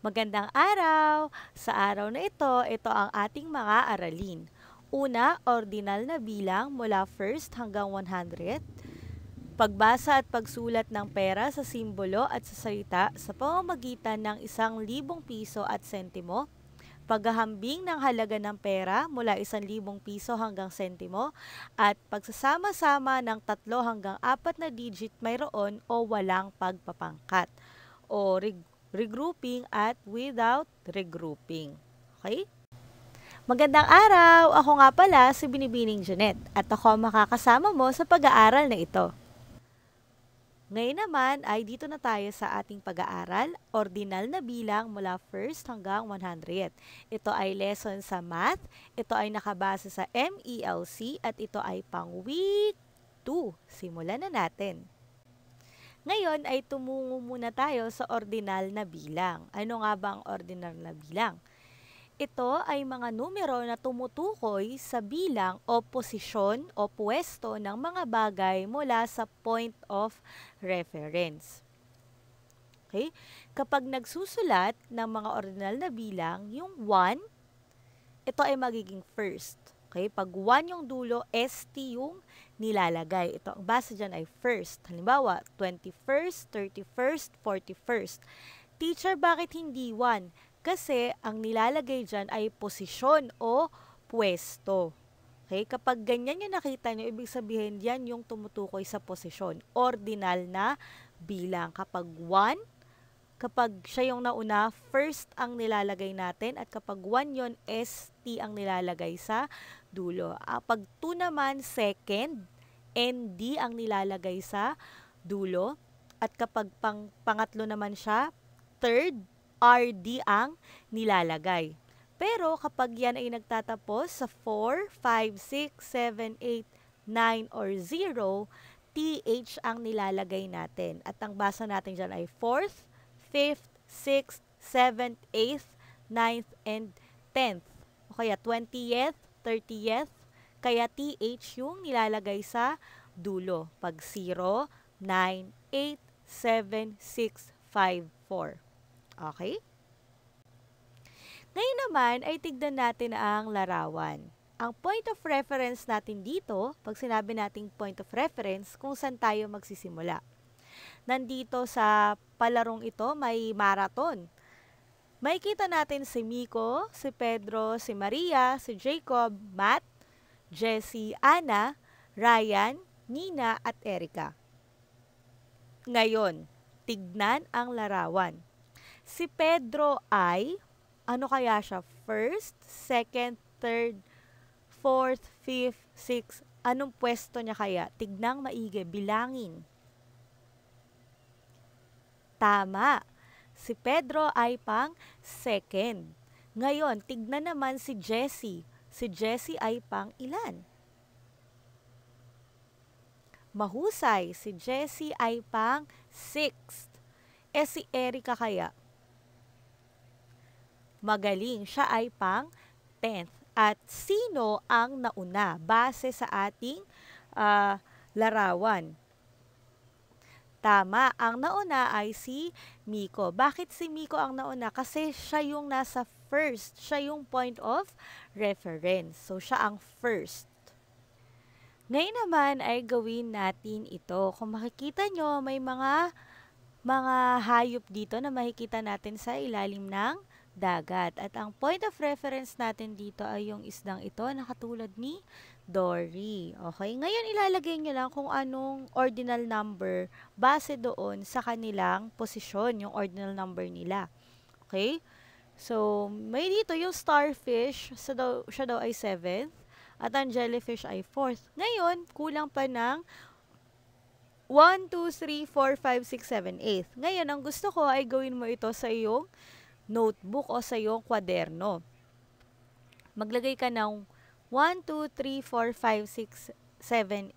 Magandang araw! Sa araw na ito, ito ang ating mga aralin. Una, ordinal na bilang mula 1st hanggang 100. Pagbasa at pagsulat ng pera sa simbolo at sa salita sa pamamagitan ng isang libong piso at sentimo. Paghahambing ng halaga ng pera mula isang libong piso hanggang sentimo at pagsasama-sama ng tatlo hanggang apat na digit mayroon o walang pagpapangkat o rig regrouping at without regrouping. Okay? Magandang araw! Ako nga pala si Binibining Jeanette at ako makakasama mo sa pag-aaral na ito. Ngayon naman ay dito na tayo sa ating pag-aaral, ordinal na bilang mula 1st hanggang 100. Ito ay lesson sa math, ito ay nakabase sa MELC at ito ay pang week 2. Simulan na natin. Ngayon ay tumungo muna tayo sa ordinal na bilang. Ano nga ba ang ordinal na bilang? Ito ay mga numero na tumutukoy sa bilang o posisyon o pwesto ng mga bagay mula sa point of reference. Okay? Kapag nagsusulat ng mga ordinal na bilang, yung 1, ito ay magiging first. Okay? Pag 1 yung dulo, ST yung nilalagay. Ito, ang base dyan ay first. Halimbawa, 21st, 31st, 41st. Teacher, bakit hindi 1? Kasi ang nilalagay dyan ay posisyon o pwesto. Okay? Kapag ganyan yung nakita nyo, ibig sabihin yan yung tumutukoy sa posisyon. Ordinal na bilang. Kapag 1, kapag siya yung nauna, first ang nilalagay natin at kapag 1 yon ST ang nilalagay sa dulo. Ah, pag 2 naman, second, ND ang nilalagay sa dulo. At kapag pang pangatlo naman siya, third, RD ang nilalagay. Pero kapag yan ay nagtatapos sa 4, 5, 6, 7, 8, 9, or 0, TH ang nilalagay natin. At ang basa natin dyan ay 4th, 5th, 6th, 7th, 8th, 9th, and 10th. O kaya 20th, 30th, kaya TH yung nilalagay sa dulo. Pag 0, 9, 8, 7, 6, 5, 4. Okay? Ngayon naman ay tignan natin ang larawan. Ang point of reference natin dito, pag sinabi nating point of reference, kung saan tayo magsisimula. Nandito sa palarong ito, may marathon. Makikita natin si Miko, si Pedro, si Maria, si Jacob, Matt, Jessie, Ana, Ryan, Nina at Erika. Ngayon, tignan ang larawan. Si Pedro ay, ano kaya siya? First, second, third, fourth, fifth, sixth. Anong pwesto niya kaya? Tignang maigi, bilangin. Tama. Si Pedro ay pang second. Ngayon, tignan naman si Jessie. Si Jessie ay pang ilan? Mahusay, si Jessie ay pang sixth. E si Erica kaya? Magaling, siya ay pang tenth. At sino ang nauna base sa ating uh, larawan? Tama, ang nauna ay si Miko. Bakit si Miko ang nauna? Kasi siya yung nasa first. Siya yung point of reference. So, siya ang first. Ngayon naman ay gawin natin ito. Kung makikita nyo, may mga mga hayop dito na makikita natin sa ilalim ng dagat. At ang point of reference natin dito ay yung isdang ito na katulad ni Dory. Okay, ngayon ilalagay nyo lang kung anong ordinal number base doon sa kanilang posisyon, yung ordinal number nila. Okay, So, may dito yung starfish, so daw, siya daw ay 7th, at ang jellyfish ay 4th. Ngayon, kulang pa ng 1, 2, 3, 4, 5, 6, 7, 8. Ngayon, ang gusto ko ay gawin mo ito sa iyong notebook o sa iyong kwaderno. Maglagay ka ng 1, 2, 3, 4, 5, 6, 7,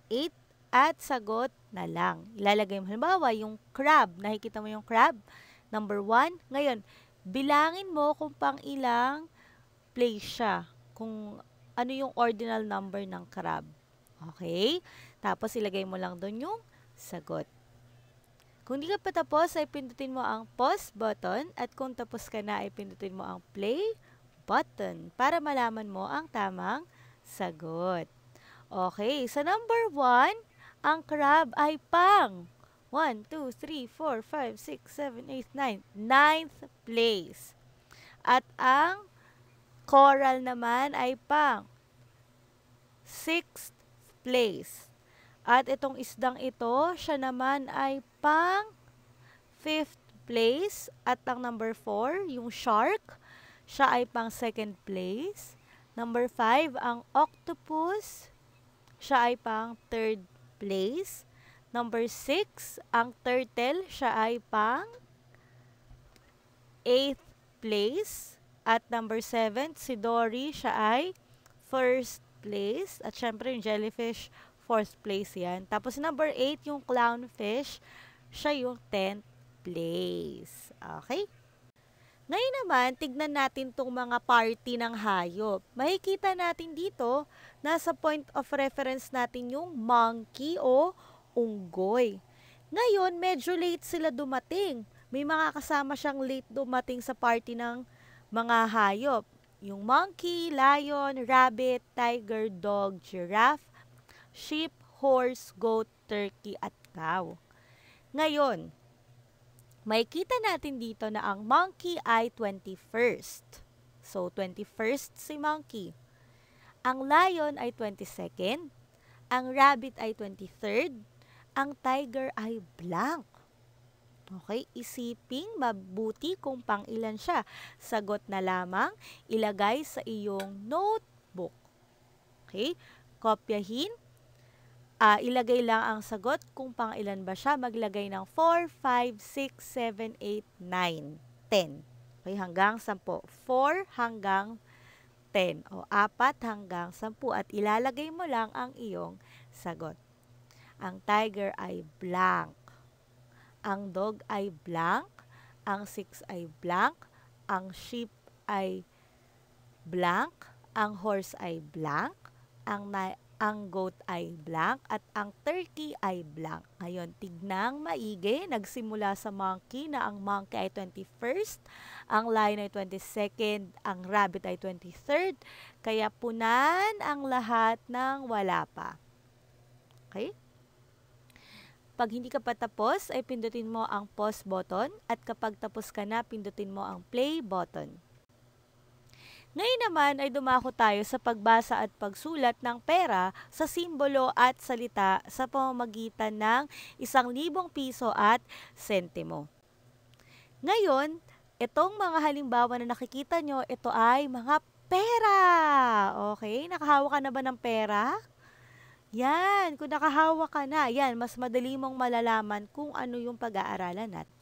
8 at sagot na lang. Ilalagay mo. Halimbawa, yung crab. Nakikita mo yung crab? Number 1. Ngayon, bilangin mo kung pang ilang place siya. Kung ano yung ordinal number ng crab. Okay? Tapos ilagay mo lang doon yung sagot. Kung di ka pa tapos, ay pindutin mo ang pause button at kung tapos ka na ay pindutin mo ang play button para malaman mo ang tamang sagot. Okay, sa so number 1, ang crab ay pang 1, 2, 3, 4, 5, 6, 7, 8, 9. Ninth place. At ang coral naman ay pang sixth place. At itong isdang ito, siya naman ay pang fifth place. At ang number 4, yung shark, siya ay pang second place. Number 5, ang octopus, siya ay pang third place. Number 6, ang turtle, siya ay pang 8th place. At number 7, si Dory, siya ay 1st place. At syempre, yung jellyfish, fourth place yan. Tapos number 8, yung clownfish, siya yung 10th place. Okay? Ngayon naman, tignan natin tong mga party ng hayop. Makikita natin dito, nasa point of reference natin yung monkey o monkey unggoy. Ngayon, medyo late sila dumating. May mga kasama siyang late dumating sa party ng mga hayop. Yung monkey, lion, rabbit, tiger, dog, giraffe, sheep, horse, goat, turkey, at cow. Ngayon, makikita natin dito na ang monkey ay 21st. So, 21st si monkey. Ang lion ay 22nd. Ang rabbit ay 23rd ang tiger ay blank. Okay, isiping mabuti kung pang ilan siya. Sagot na lamang, ilagay sa iyong notebook. Okay, kopyahin. Uh, ilagay lang ang sagot kung pang ilan ba siya. Maglagay ng 4, 5, 6, 7, 8, 9, 10. Okay, hanggang 10. 4 hanggang 10 o 4 hanggang 10 at ilalagay mo lang ang iyong sagot. Ang tiger ay blank. Ang dog ay blank. Ang six ay blank. Ang sheep ay blank. Ang horse ay blank. Ang, ang goat ay blank. At ang turkey ay blank. Ngayon, tignang maigi. Nagsimula sa monkey na ang monkey ay 21st. Ang lion ay 22nd. Ang rabbit ay 23rd. Kaya punan ang lahat ng wala pa. Okay? Pag hindi ka pa tapos, ay pindutin mo ang pause button at kapag tapos ka na, pindutin mo ang play button. Ngayon naman ay dumako tayo sa pagbasa at pagsulat ng pera sa simbolo at salita sa pamamagitan ng isang libong piso at sentimo. Ngayon, itong mga halimbawa na nakikita nyo, ito ay mga pera. Okay, nakahawakan na ba ng pera? Yan, kung nakahawa ka na, yan, mas madali mong malalaman kung ano yung pag-aaralan natin.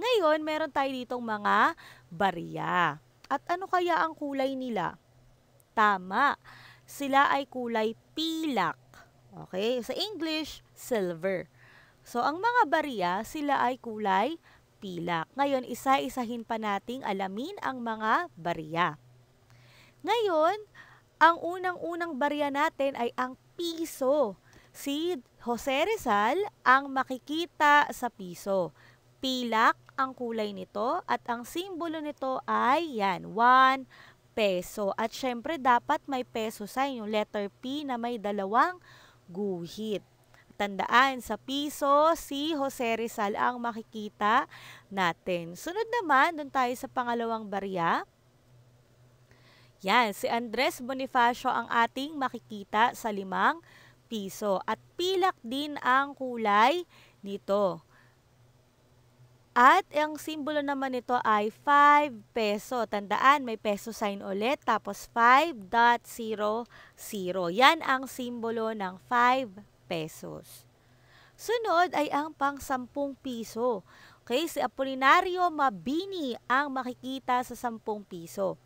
Ngayon, meron tayo ditong mga barya. At ano kaya ang kulay nila? Tama, sila ay kulay pilak. Okay, sa English, silver. So, ang mga barya, sila ay kulay pilak. Ngayon, isa-isahin pa nating alamin ang mga barya. Ngayon, ang unang-unang barya natin ay ang piso. Si Jose Rizal ang makikita sa piso. Pilak ang kulay nito at ang simbolo nito ay yan, 1 peso. At syempre dapat may peso sign, yung letter P na may dalawang guhit. Tandaan, sa piso, si Jose Rizal ang makikita natin. Sunod naman, doon tayo sa pangalawang barya. Yan, si Andres Bonifacio ang ating makikita sa limang piso. At pilak din ang kulay nito. At ang simbolo naman nito ay 5 peso. Tandaan, may peso sign ulit. Tapos 5.00. Yan ang simbolo ng 5 pesos. Sunod ay ang pang 10 piso. Okay, si Apolinario Mabini ang makikita sa 10 piso.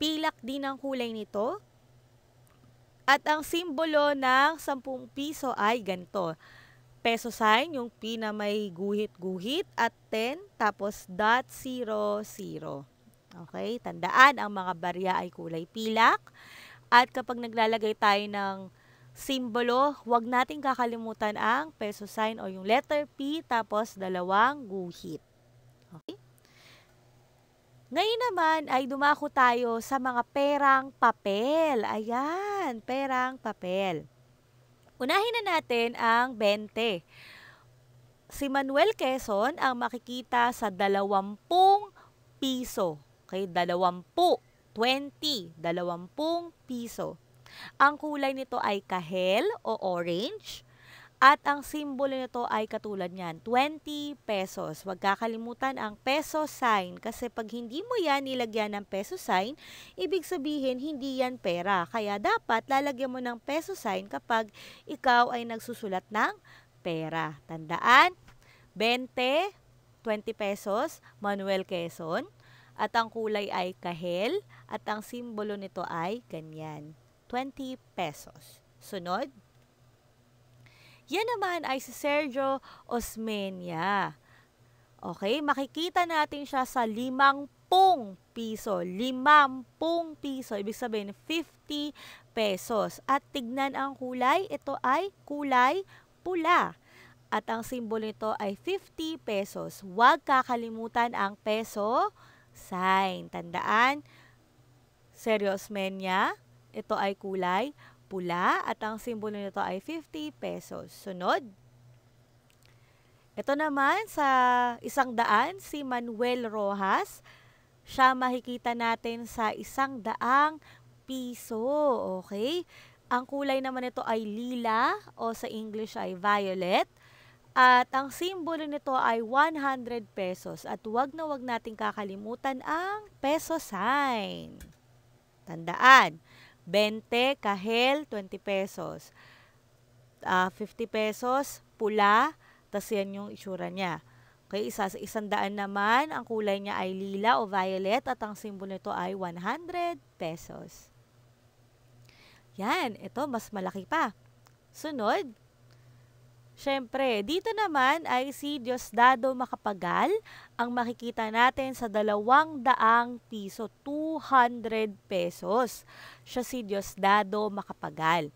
Pilak din ang kulay nito. At ang simbolo ng 10 piso ay ganito. Peso sign, yung P na may guhit-guhit at 10, tapos dot 00. Okay, tandaan ang mga barya ay kulay pilak. At kapag naglalagay tayo ng simbolo, huwag nating kakalimutan ang peso sign o yung letter P tapos dalawang guhit. Okay? Ngayon naman ay dumako tayo sa mga perang papel. Ayan, perang papel. Unahin na natin ang 20. Si Manuel Quezon ang makikita sa 20 piso. Okay, 20, 20, 20 piso. Ang kulay nito ay kahel o orange. At ang simbolo nito ay katulad niyan, 20 pesos. Huwag kakalimutan ang peso sign kasi pag hindi mo yan nilagyan ng peso sign, ibig sabihin hindi yan pera. Kaya dapat lalagyan mo ng peso sign kapag ikaw ay nagsusulat ng pera. Tandaan, 20, 20 pesos, Manuel Quezon. At ang kulay ay kahel at ang simbolo nito ay ganyan, 20 pesos. Sunod, yan naman ay si Sergio Osmeña. Okay, makikita natin siya sa limang pung piso. Limampung piso. Ibig sabihin, 50 pesos. At tignan ang kulay. Ito ay kulay pula. At ang simbolo nito ay 50 pesos. Huwag kakalimutan ang peso sign. Tandaan, serious men Ito ay kulay pula at ang simbolo nito ay 50 pesos. Sunod. Ito naman sa isang daan, si Manuel Rojas. Siya makikita natin sa isang daang piso. Okay? Ang kulay naman nito ay lila o sa English ay violet. At ang simbolo nito ay 100 pesos. At wag na wag nating kakalimutan ang peso sign. Tandaan, 20, kahel, 20 pesos. Uh, ah, 50 pesos, pula, tas yan yung itsura niya. Okay, isa, isang daan naman, ang kulay niya ay lila o violet at ang simbolo nito ay 100 pesos. Yan, ito mas malaki pa. Sunod, Siyempre, dito naman ay si Diosdado Makapagal ang makikita natin sa dalawang daang piso, 200 pesos. Siya si Diosdado Makapagal.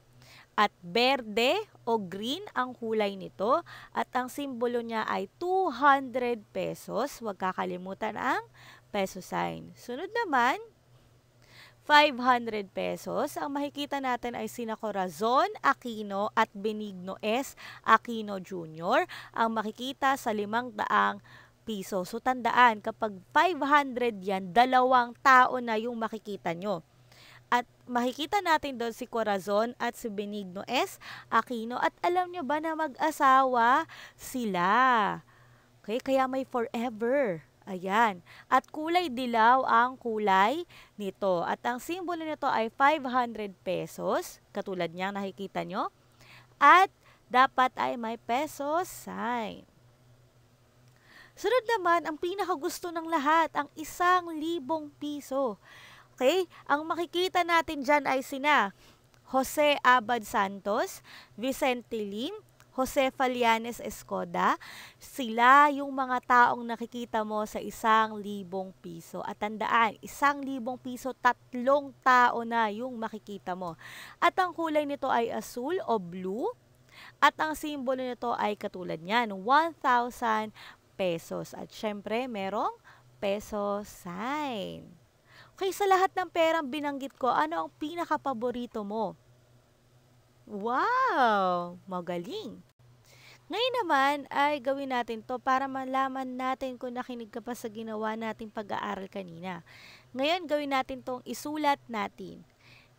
At berde o green ang kulay nito at ang simbolo niya ay 200 pesos. Huwag kakalimutan ang peso sign. Sunod naman 500 pesos. Ang makikita natin ay sina Corazon Aquino at Benigno S. Aquino Jr. ang makikita sa 500 piso. So tandaan, kapag 500 yan, dalawang tao na yung makikita nyo. At makikita natin doon si Corazon at si Benigno S. Aquino. At alam nyo ba na mag-asawa sila? Okay, kaya may forever. Ayan. At kulay dilaw ang kulay nito. At ang simbolo nito ay 500 pesos, katulad niyang nakikita nyo. At dapat ay may pesos sign. Sunod naman, ang pinakagusto ng lahat, ang isang libong piso. Okay? Ang makikita natin dyan ay sina Jose Abad Santos, Vicente Lim, Jose Falianes Escoda. Sila yung mga taong nakikita mo sa isang libong piso. At tandaan, isang libong piso, tatlong tao na yung makikita mo. At ang kulay nito ay asul o blue. At ang simbolo nito ay katulad niyan, 1,000 pesos. At syempre, merong peso sign. Okay, sa lahat ng perang binanggit ko, ano ang pinakapaborito mo? Wow! Magaling! Ngayon naman ay gawin natin to para malaman natin kung nakinig ka pa sa ginawa nating pag-aaral kanina. Ngayon gawin natin tong isulat natin.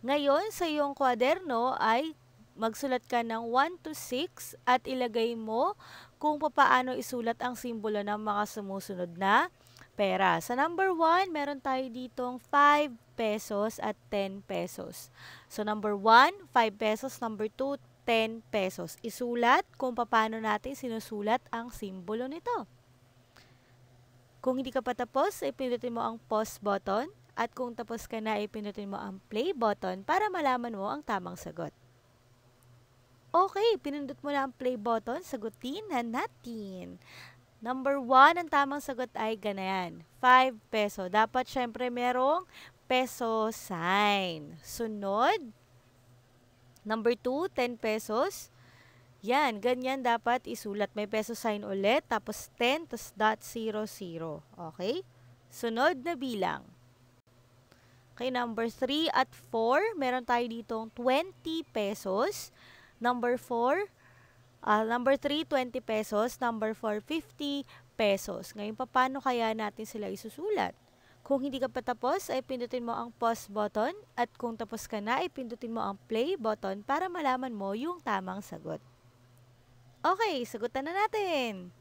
Ngayon sa iyong kwaderno ay magsulat ka ng 1 to 6 at ilagay mo kung paano isulat ang simbolo ng mga sumusunod na pera. Sa number 1, meron tayo ditong 5 pesos at 10 pesos. So, number 1, 5 pesos. Number 2, 10 pesos. Isulat kung paano natin sinusulat ang simbolo nito. Kung hindi ka pa tapos, ipindutin mo ang pause button at kung tapos ka na, ipindutin mo ang play button para malaman mo ang tamang sagot. Okay, pinindot mo na ang play button. Sagutin na natin. Number 1, ang tamang sagot ay ganayan. 5 peso. Dapat syempre merong peso sign. Sunod, number 2, 10 pesos. Yan, ganyan dapat isulat. May peso sign ulit, tapos 10, tapos dot 00. Okay? Sunod na bilang. Okay, number 3 at 4, meron tayo dito 20 pesos. Number 4, uh, ah, number 3, 20 pesos. Number 4, 50 pesos. Ngayon, paano kaya natin sila isusulat? Kung hindi ka pa tapos, ay pindutin mo ang pause button at kung tapos ka na ay pindutin mo ang play button para malaman mo yung tamang sagot. Okay, sagutan na natin.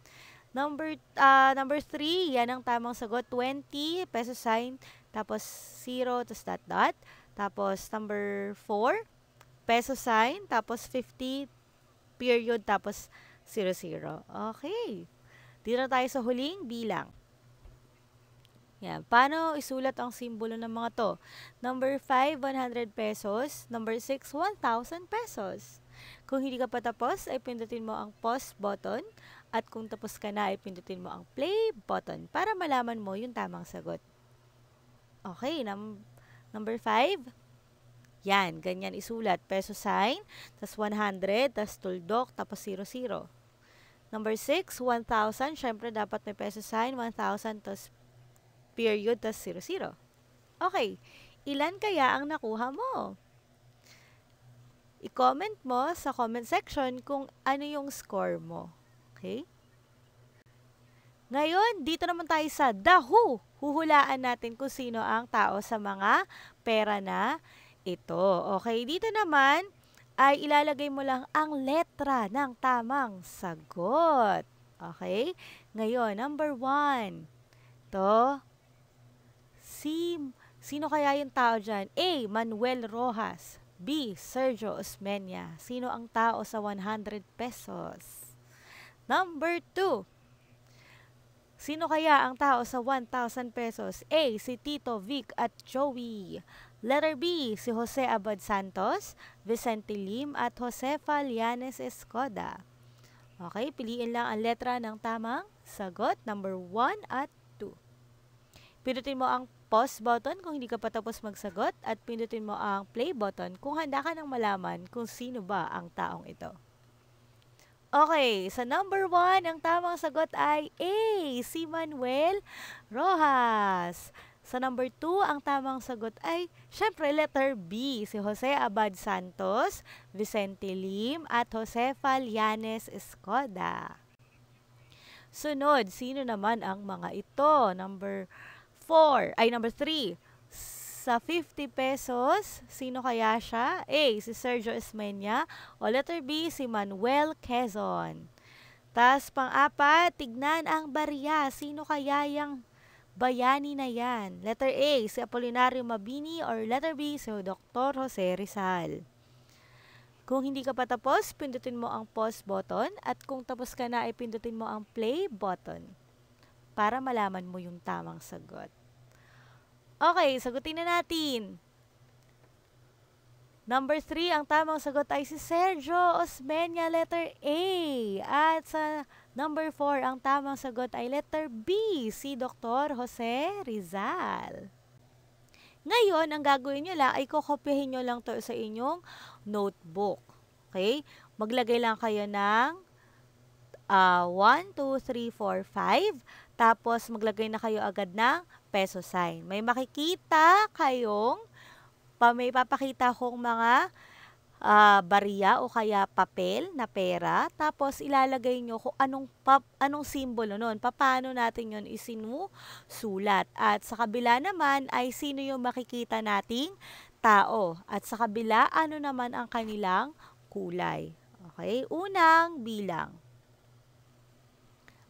Number uh, number 3, yan ang tamang sagot. 20 peso sign, tapos 0, tapos dot dot. Tapos number 4, peso sign, tapos 50, period, tapos 00. Okay. Dito na tayo sa huling bilang. Yan. Paano isulat ang simbolo ng mga to? Number 5, 100 pesos. Number 6, 1,000 pesos. Kung hindi ka pa tapos, ay pindutin mo ang pause button. At kung tapos ka na, ay pindutin mo ang play button para malaman mo yung tamang sagot. Okay, num number 5. Yan, ganyan isulat. Peso sign, tas 100, tas tuldok, tapos 00. Number 6, 1,000. Siyempre, dapat may peso sign, 1,000, tas period, tas 0, Okay, ilan kaya ang nakuha mo? I-comment mo sa comment section kung ano yung score mo. Okay? Ngayon, dito naman tayo sa the who. Huhulaan natin kung sino ang tao sa mga pera na ito. Okay, dito naman ay ilalagay mo lang ang letra ng tamang sagot. Okay? Ngayon, number one. To, Si, sino kaya yung tao dyan? A. Manuel Rojas. B. Sergio Osmeña. Sino ang tao sa 100 pesos? Number 2. Sino kaya ang tao sa 1,000 pesos? A. Si Tito Vic at Joey. Letter B. Si Jose Abad Santos, Vicente Lim at Josefa Lianes Escoda. Okay, piliin lang ang letra ng tamang sagot, number 1 at 2. Pinutin mo ang pause button kung hindi ka pa tapos magsagot at pindutin mo ang play button kung handa ka ng malaman kung sino ba ang taong ito. Okay, sa number 1, ang tamang sagot ay A, si Manuel Rojas. Sa number 2, ang tamang sagot ay syempre letter B, si Jose Abad Santos, Vicente Lim at Jose Lianes Escoda. Sunod, sino naman ang mga ito? Number 4, ay number 3, sa 50 pesos, sino kaya siya? A, si Sergio Esmeña o letter B, si Manuel Quezon. Tapos pang-apat, tignan ang barya. Sino kaya yung bayani na yan? Letter A, si Apolinario Mabini or letter B, si Dr. Jose Rizal. Kung hindi ka pa tapos, pindutin mo ang pause button at kung tapos ka na ay pindutin mo ang play button para malaman mo yung tamang sagot. Okay, sagutin na natin. Number 3, ang tamang sagot ay si Sergio Osmeña, letter A. At sa number 4, ang tamang sagot ay letter B, si Dr. Jose Rizal. Ngayon, ang gagawin nyo lang ay kukopihin nyo lang to sa inyong notebook. Okay? Maglagay lang kayo ng uh, 1, 2, 3, 4, 5 tapos, maglagay na kayo agad ng peso sign. May makikita kayong, may papakita kong mga uh, bariya o kaya papel na pera. Tapos, ilalagay nyo kung anong, pap, anong simbolo nun. Paano natin yun isinusulat. At sa kabila naman ay sino yung makikita nating tao. At sa kabila, ano naman ang kanilang kulay. Okay, unang bilang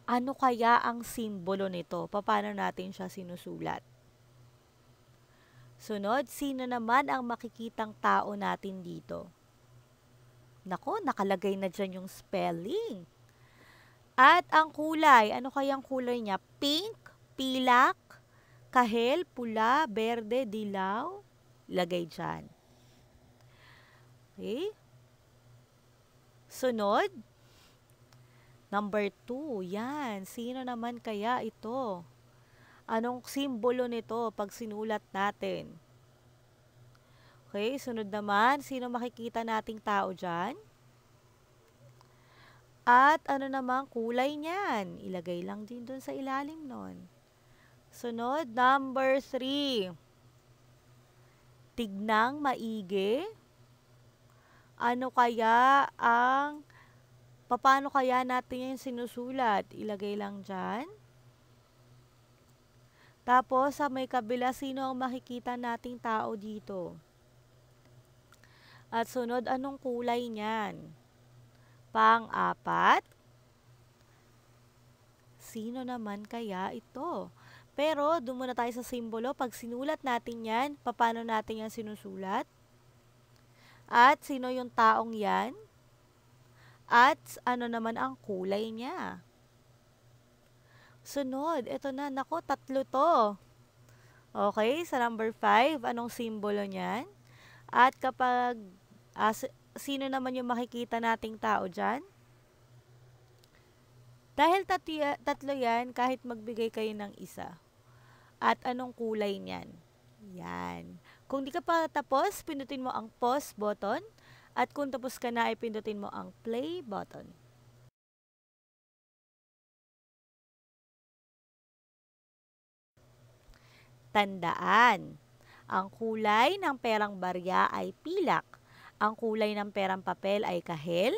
ano kaya ang simbolo nito? Paano natin siya sinusulat? Sunod, sino naman ang makikitang tao natin dito? Nako, nakalagay na dyan yung spelling. At ang kulay, ano kaya ang kulay niya? Pink, pilak, kahel, pula, berde, dilaw. Lagay dyan. Okay? Sunod, Number 2, yan. Sino naman kaya ito? Anong simbolo nito pag sinulat natin? Okay, sunod naman, sino makikita nating tao dyan? At ano naman kulay niyan? Ilagay lang din doon sa ilalim noon. Sunod, number 3. Tignang maigi. Ano kaya ang Paano kaya natin yung sinusulat? Ilagay lang dyan. Tapos, sa may kabila, sino ang makikita nating tao dito? At sunod, anong kulay niyan? Pang-apat. Sino naman kaya ito? Pero, doon muna tayo sa simbolo. Pag sinulat natin yan, paano natin yan sinusulat? At sino yung taong yan? At ano naman ang kulay niya? Sunod, ito na. Nako, tatlo to. Okay, sa number 5, anong simbolo niyan? At kapag, uh, sino naman yung makikita nating tao dyan? Dahil tatya, tatlo yan, kahit magbigay kayo ng isa. At anong kulay niyan? Yan. Kung di ka pa tapos, pinutin mo ang pause button at kung tapos ka na, ipindutin mo ang play button. Tandaan, ang kulay ng perang barya ay pilak. Ang kulay ng perang papel ay kahel,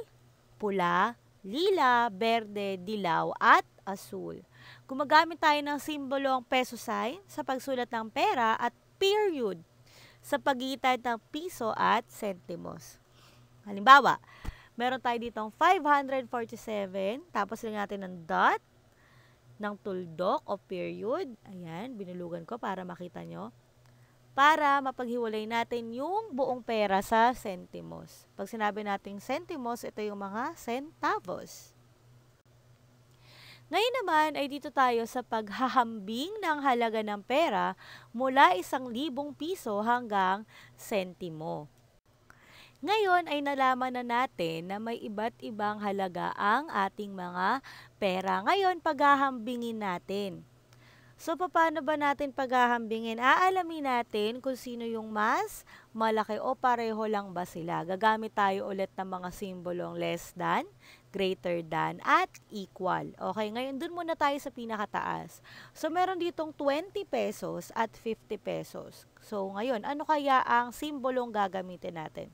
pula, lila, berde, dilaw at asul. Gumagamit tayo ng simbolo ang peso sign sa pagsulat ng pera at period sa pagitan ng piso at sentimos. Halimbawa, meron tayo ditong 547, tapos lang natin ng dot, ng tuldok o period. Ayan, binulugan ko para makita nyo. Para mapaghiwalay natin yung buong pera sa sentimos. Pag sinabi nating sentimos, ito yung mga centavos. Ngayon naman ay dito tayo sa paghahambing ng halaga ng pera mula isang libong piso hanggang sentimo. Ngayon ay nalaman na natin na may iba't ibang halaga ang ating mga pera. Ngayon, paghahambingin natin. So, paano ba natin paghahambingin? Aalamin natin kung sino yung mas malaki o pareho lang ba sila. Gagamit tayo ulit ng mga simbolong less than, greater than, at equal. Okay, ngayon dun muna tayo sa pinakataas. So, meron ditong 20 pesos at 50 pesos. So, ngayon, ano kaya ang simbolong gagamitin natin?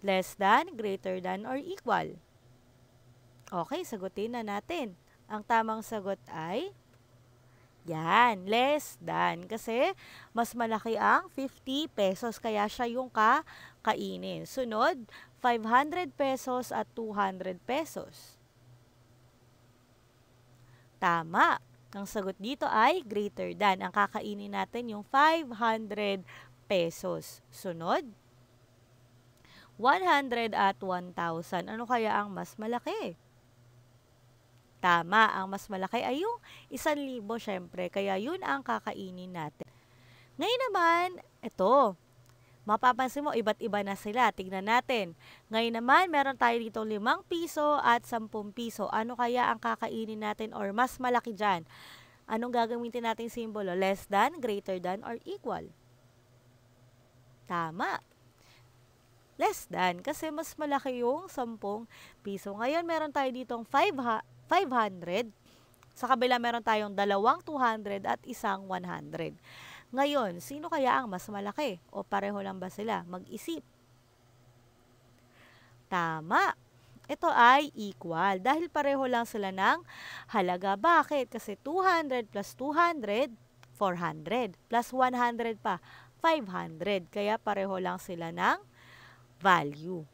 less than, greater than, or equal? Okay, sagutin na natin. Ang tamang sagot ay yan, less than. Kasi mas malaki ang 50 pesos kaya siya yung kakainin. Sunod, 500 pesos at 200 pesos. Tama. Ang sagot dito ay greater than. Ang kakainin natin yung 500 pesos. Sunod, 100 at 1,000. Ano kaya ang mas malaki? Tama, ang mas malaki ay yung 1,000 syempre. Kaya yun ang kakainin natin. Ngayon naman, ito. Mapapansin mo, iba't iba na sila. Tignan natin. Ngayon naman, meron tayo dito 5 piso at 10 piso. Ano kaya ang kakainin natin or mas malaki dyan? Anong gagamitin natin simbolo? Less than, greater than, or equal? Tama less than kasi mas malaki yung 10 piso. Ngayon, meron tayo ditong 500. Sa kabila, meron tayong dalawang 200 at isang 100. Ngayon, sino kaya ang mas malaki? O pareho lang ba sila? Mag-isip. Tama. Ito ay equal dahil pareho lang sila ng halaga. Bakit? Kasi 200 plus 200, 400. Plus 100 pa, 500. Kaya pareho lang sila ng value.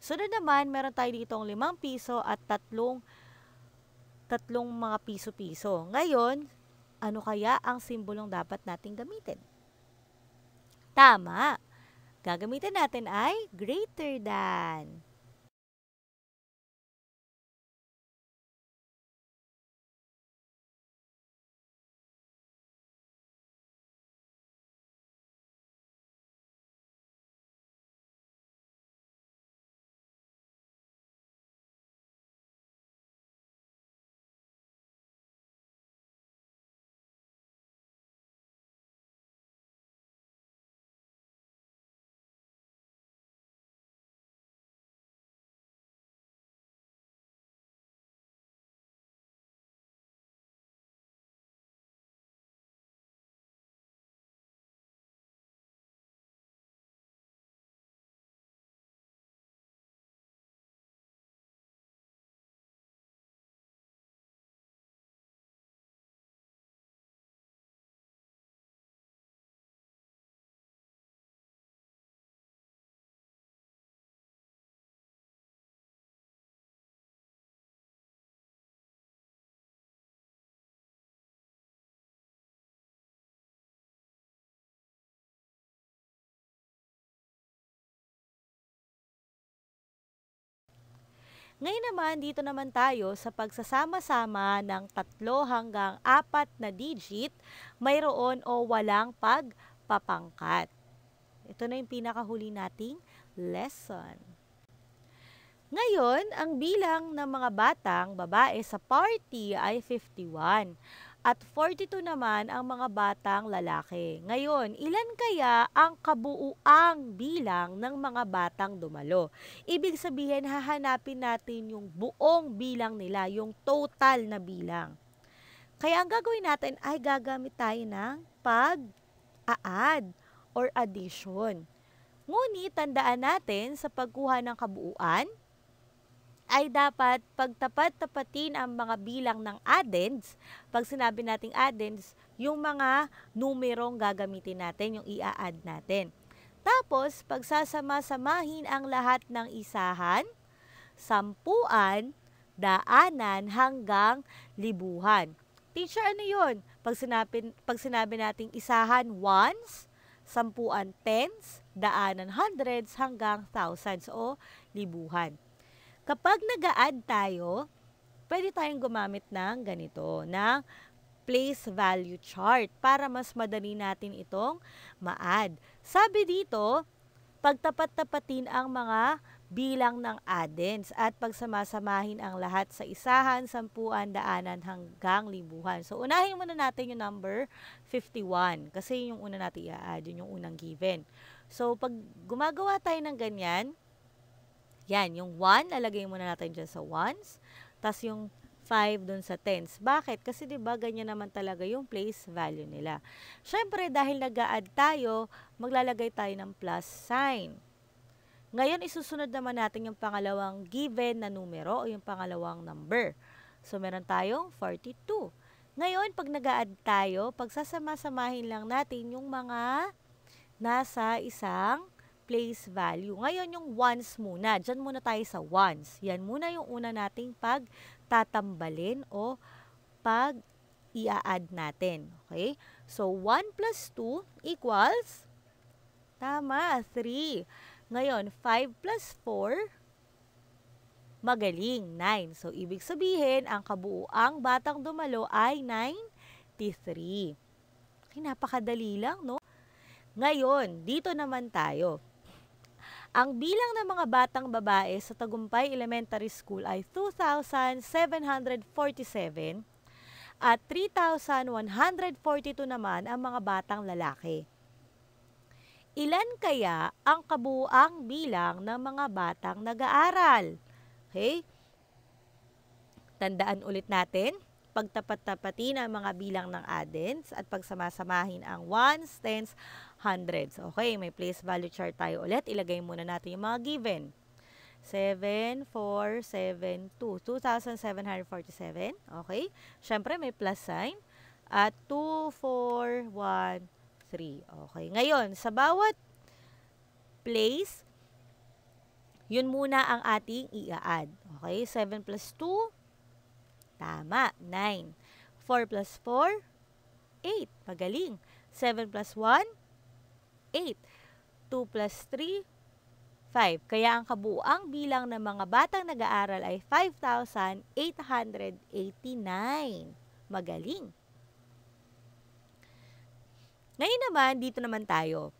Sunod naman, meron tayo dito ang 5 piso at tatlong tatlong mga piso-piso. Ngayon, ano kaya ang simbolong dapat nating gamitin? Tama. Gagamitin natin ay greater than. Ngayon naman, dito naman tayo sa pagsasama-sama ng tatlo hanggang apat na digit, mayroon o walang pagpapangkat. Ito na yung pinakahuli nating lesson. Ngayon, ang bilang ng mga batang babae sa party ay 51 at 42 naman ang mga batang lalaki. Ngayon, ilan kaya ang kabuuang bilang ng mga batang dumalo? Ibig sabihin, hahanapin natin yung buong bilang nila, yung total na bilang. Kaya ang gagawin natin ay gagamit tayo ng pag-aad or addition. Ngunit tandaan natin sa pagkuha ng kabuuan, ay dapat pagtapat-tapatin ang mga bilang ng addends. Pag sinabi nating addends, yung mga numerong gagamitin natin, yung ia-add natin. Tapos, pagsasama-samahin ang lahat ng isahan, sampuan, daanan hanggang libuhan. Teacher, ano yun? Pag sinabi, pag sinabi nating isahan ones, sampuan tens, daanan hundreds hanggang thousands o libuhan kapag nag-add tayo, pwede tayong gumamit ng ganito, ng place value chart para mas madali natin itong ma-add. Sabi dito, pagtapat-tapatin ang mga bilang ng addends at pagsamasamahin ang lahat sa isahan, sampuan, daanan hanggang libuhan. So unahin muna natin yung number 51 kasi yung una natin i-add, yun yung unang given. So pag gumagawa tayo ng ganyan, yan, yung 1, lalagay muna natin dyan sa 1s. Tapos yung 5 dun sa 10s. Bakit? Kasi 'di ba ganyan naman talaga yung place value nila. Syempre dahil nag add tayo, maglalagay tayo ng plus sign. Ngayon isusunod naman natin yung pangalawang given na numero o yung pangalawang number. So meron tayong 42. Ngayon pag nag add tayo, pagsasama-samahin lang natin yung mga nasa isang place value. Ngayon yung once muna. Diyan muna tayo sa once. Yan muna yung una nating pagtatambalin o pag i-add natin. Okay? So, 1 plus 2 equals, tama, 3. Ngayon, 5 plus 4, magaling, 9. So, ibig sabihin, ang kabuuang batang dumalo ay 93. Okay, napakadali lang, no? Ngayon, dito naman tayo. Ang bilang ng mga batang babae sa Tagumpay Elementary School ay 2,747 at 3,142 naman ang mga batang lalaki. Ilan kaya ang kabuang bilang ng mga batang nag-aaral? Okay? Tandaan ulit natin, pagtapat-tapatin ang mga bilang ng ADENS at pagsamasamahin ang ones, tens, hundreds. Okay, may place value chart tayo ulit. Ilagay muna natin yung mga given. 7472 2,747. Okay? syempre may plus sign. At 2413 Okay. Ngayon, sa bawat place, yun muna ang ating i-add. Okay? 7 plus 2, tama. 9. 4 plus 4, 8. Magaling. 7 plus 1, 8. 2 plus 3, 5. Kaya ang kabuuang bilang ng mga batang nag-aaral ay 5,889. Magaling! Ngayon naman, dito naman tayo.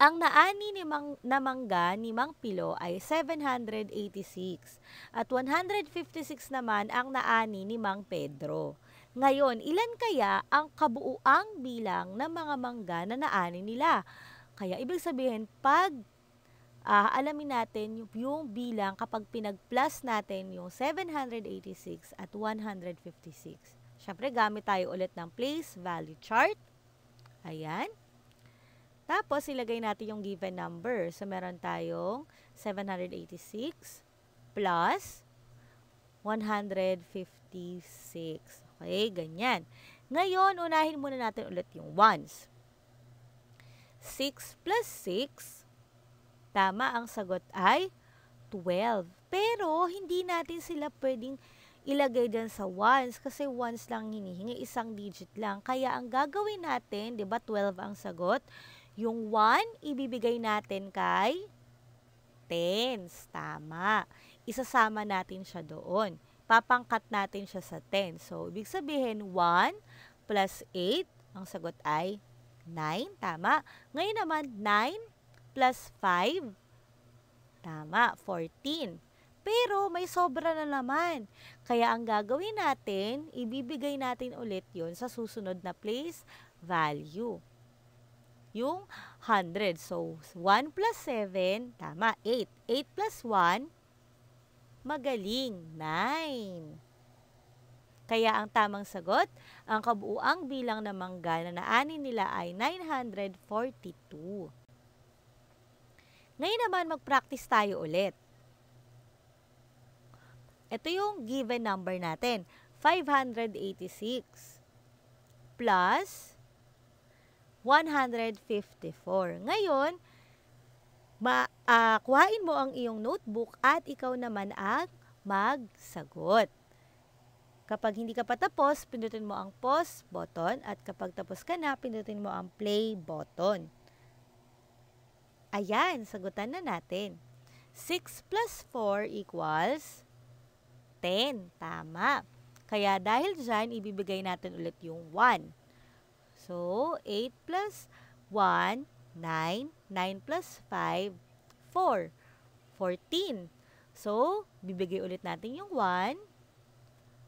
Ang naani ni Mang, na mangga ni Mang Pilo ay 786 at 156 naman ang naani ni Mang Pedro. Ngayon, ilan kaya ang kabuuang bilang ng mga mangga na naani nila? Kaya ibig sabihin, pag uh, alamin natin yung, yung bilang kapag pinag-plus natin yung 786 at 156. Siyempre, gamit tayo ulit ng place value chart. Ayan. Tapos, ilagay natin yung given number. So, meron tayong 786 plus 156. Okay, ganyan. Ngayon, unahin muna natin ulit yung ones. 6 plus 6, tama ang sagot ay 12. Pero, hindi natin sila pwedeng ilagay dyan sa ones kasi ones lang hinihingi, isang digit lang. Kaya, ang gagawin natin, di ba 12 ang sagot, yung 1, ibibigay natin kay tens. Tama. Isasama natin siya doon papangkat natin siya sa 10. So, ibig sabihin, 1 plus 8, ang sagot ay 9. Tama. Ngayon naman, 9 plus 5, tama, 14. Pero may sobra na naman. Kaya ang gagawin natin, ibibigay natin ulit yon sa susunod na place value. Yung 100. So, 1 plus 7, tama, 8. 8 plus 1, Magaling, Nine. Kaya ang tamang sagot, ang kabuuang bilang ng mangga na naanin nila ay 942. Ngayon naman mag-practice tayo ulit. Ito yung given number natin, 586 plus 154. Ngayon, ma, uh, kuhain mo ang iyong notebook at ikaw naman ang magsagot. Kapag hindi ka pa tapos, pindutin mo ang pause button at kapag tapos ka na, pindutin mo ang play button. Ayan, sagutan na natin. 6 plus 4 equals 10. Tama. Kaya dahil dyan, ibibigay natin ulit yung 1. So, 8 plus 1, 9 9 plus 5, 4. 14. So, bibigay ulit natin yung 1.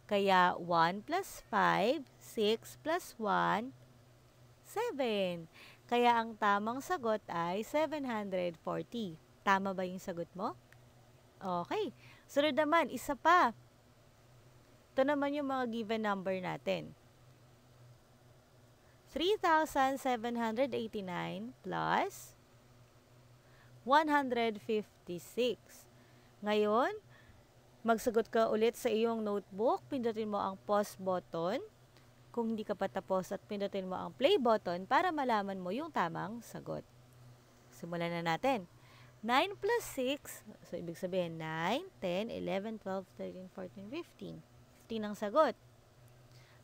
Kaya 1 plus 5, 6 plus 1, 7. Kaya ang tamang sagot ay 740. Tama ba yung sagot mo? Okay. Sunod naman, isa pa. Ito naman yung mga given number natin. 3,789 plus 156. Ngayon, magsagot ka ulit sa iyong notebook, pindutin mo ang pause button. Kung hindi ka pa tapos at pindutin mo ang play button para malaman mo yung tamang sagot. Simulan na natin. 9 plus 6, so ibig sabihin 9, 10, 11, 12, 13, 14, 15. 15 ang sagot.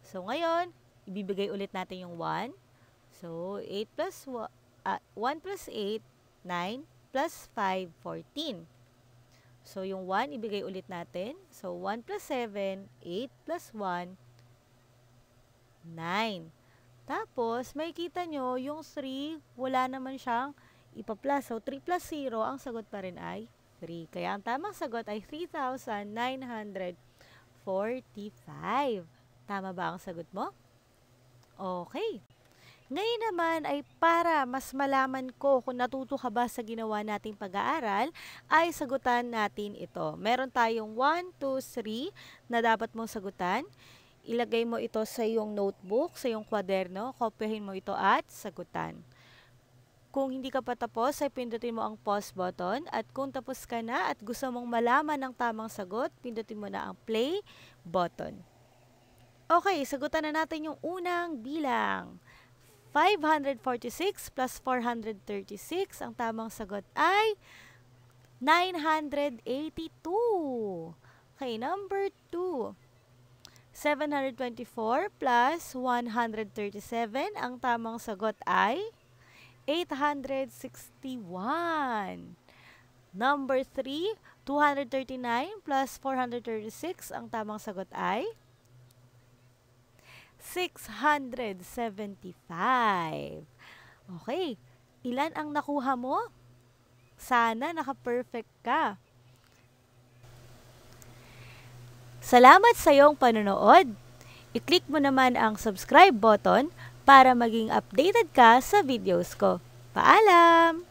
So ngayon, ibibigay ulit natin yung 1. So 8 plus, uh, ah, 1 plus 8, 9, plus 5, 14. So, yung 1, ibigay ulit natin. So, 1 plus 7, 8 plus 1, 9. Tapos, may kita nyo, yung 3, wala naman siyang ipa-plus. So, 3 plus 0, ang sagot pa rin ay 3. Kaya, ang tamang sagot ay 3,945. Tama ba ang sagot mo? Okay. Ngayon naman ay para mas malaman ko kung natuto ka ba sa ginawa nating pag-aaral, ay sagutan natin ito. Meron tayong 1, 2, 3 na dapat mong sagutan. Ilagay mo ito sa iyong notebook, sa iyong kwaderno, kopyahin mo ito at sagutan. Kung hindi ka pa tapos, ay pindutin mo ang pause button at kung tapos ka na at gusto mong malaman ang tamang sagot, pindutin mo na ang play button. Okay, sagutan na natin yung unang bilang. 546 plus 436. Ang tamang sagot ay 982. Okay, number 2. 724 plus 137. Ang tamang sagot ay 861. Number 3, 239 plus 436. Ang tamang sagot ay 675. Okay, ilan ang nakuha mo? Sana naka-perfect ka. Salamat sa iyong panonood. I-click mo naman ang subscribe button para maging updated ka sa videos ko. Paalam!